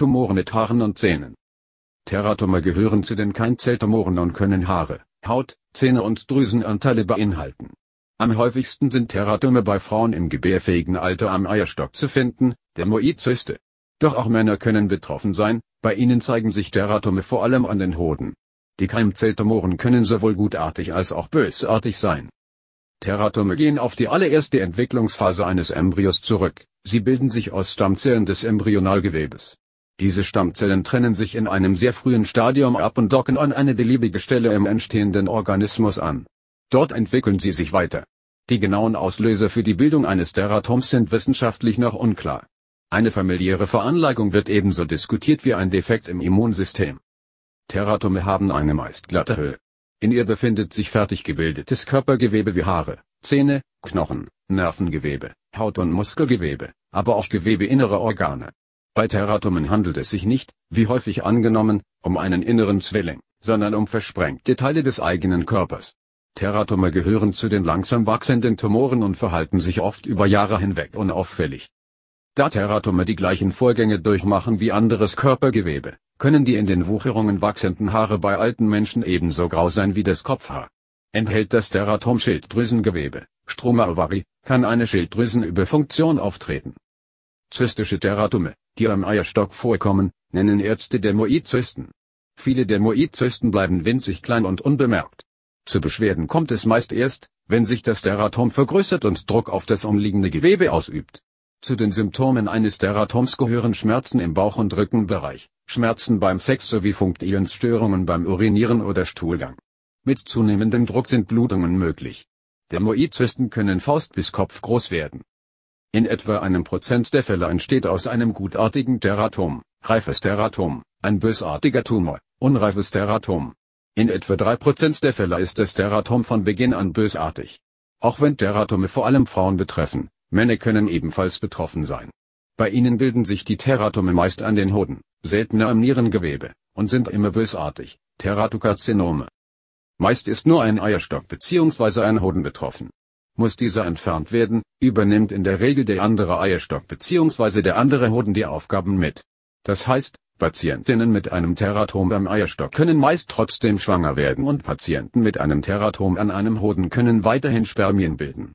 Teratomoren mit Haaren und Zähnen. Teratome gehören zu den Keimzelltumoren und können Haare, Haut, Zähne und Drüsenanteile beinhalten. Am häufigsten sind Teratome bei Frauen im gebärfähigen Alter am Eierstock zu finden, der Moizyste. Doch auch Männer können betroffen sein, bei ihnen zeigen sich Teratome vor allem an den Hoden. Die Keimzelltumoren können sowohl gutartig als auch bösartig sein. Teratome gehen auf die allererste Entwicklungsphase eines Embryos zurück, sie bilden sich aus Stammzellen des Embryonalgewebes. Diese Stammzellen trennen sich in einem sehr frühen Stadium ab und docken an eine beliebige Stelle im entstehenden Organismus an. Dort entwickeln sie sich weiter. Die genauen Auslöser für die Bildung eines Teratoms sind wissenschaftlich noch unklar. Eine familiäre Veranlagung wird ebenso diskutiert wie ein Defekt im Immunsystem. Teratome haben eine meist glatte Höhe. In ihr befindet sich fertig gebildetes Körpergewebe wie Haare, Zähne, Knochen, Nervengewebe, Haut- und Muskelgewebe, aber auch Gewebe innerer Organe. Bei Teratomen handelt es sich nicht, wie häufig angenommen, um einen inneren Zwilling, sondern um versprengte Teile des eigenen Körpers. Teratome gehören zu den langsam wachsenden Tumoren und verhalten sich oft über Jahre hinweg unauffällig. Da Teratome die gleichen Vorgänge durchmachen wie anderes Körpergewebe, können die in den Wucherungen wachsenden Haare bei alten Menschen ebenso grau sein wie das Kopfhaar. Enthält das Teratom Schilddrüsengewebe, Stroma ovari, kann eine Schilddrüsenüberfunktion auftreten. Zystische Teratome, die am Eierstock vorkommen, nennen Ärzte Dermoidzysten. Viele Dermoidzysten bleiben winzig klein und unbemerkt. Zu Beschwerden kommt es meist erst, wenn sich das Teratom vergrößert und Druck auf das umliegende Gewebe ausübt. Zu den Symptomen eines Teratoms gehören Schmerzen im Bauch- und Rückenbereich, Schmerzen beim Sex sowie Funktionsstörungen beim Urinieren oder Stuhlgang. Mit zunehmendem Druck sind Blutungen möglich. Dermoidzysten können Faust bis Kopf groß werden. In etwa einem Prozent der Fälle entsteht aus einem gutartigen Teratom, reifes Teratom, ein bösartiger Tumor, unreifes Teratom. In etwa 3% der Fälle ist das Teratom von Beginn an bösartig. Auch wenn Teratome vor allem Frauen betreffen, Männer können ebenfalls betroffen sein. Bei ihnen bilden sich die Teratome meist an den Hoden, seltener am Nierengewebe, und sind immer bösartig, Teratokarzinome. Meist ist nur ein Eierstock bzw. ein Hoden betroffen muss dieser entfernt werden, übernimmt in der Regel der andere Eierstock bzw. der andere Hoden die Aufgaben mit. Das heißt, Patientinnen mit einem Teratom am Eierstock können meist trotzdem schwanger werden und Patienten mit einem Teratom an einem Hoden können weiterhin Spermien bilden.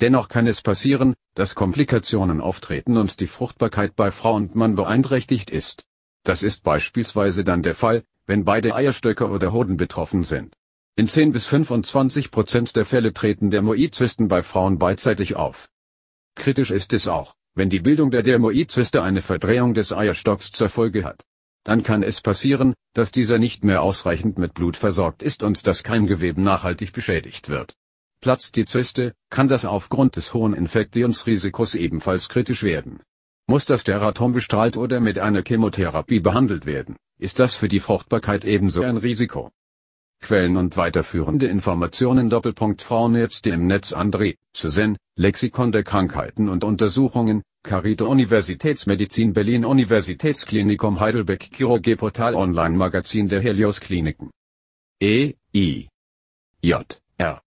Dennoch kann es passieren, dass Komplikationen auftreten und die Fruchtbarkeit bei Frau und Mann beeinträchtigt ist. Das ist beispielsweise dann der Fall, wenn beide Eierstöcke oder Hoden betroffen sind. In 10 bis 25 Prozent der Fälle treten Dermoidzysten bei Frauen beidseitig auf. Kritisch ist es auch, wenn die Bildung der Dermoidzyste eine Verdrehung des Eierstocks zur Folge hat. Dann kann es passieren, dass dieser nicht mehr ausreichend mit Blut versorgt ist und das Keimgewebe nachhaltig beschädigt wird. Platzt die Zyste, kann das aufgrund des hohen Infektionsrisikos ebenfalls kritisch werden. Muss das Teratom bestrahlt oder mit einer Chemotherapie behandelt werden, ist das für die Fruchtbarkeit ebenso ein Risiko. Quellen und weiterführende Informationen Doppelpunkt Frauenärzte im Netz André, Susan, Lexikon der Krankheiten und Untersuchungen, Carito Universitätsmedizin Berlin Universitätsklinikum Heidelberg Chirurgie Portal Online Magazin der Helios Kliniken. E, I. J, R.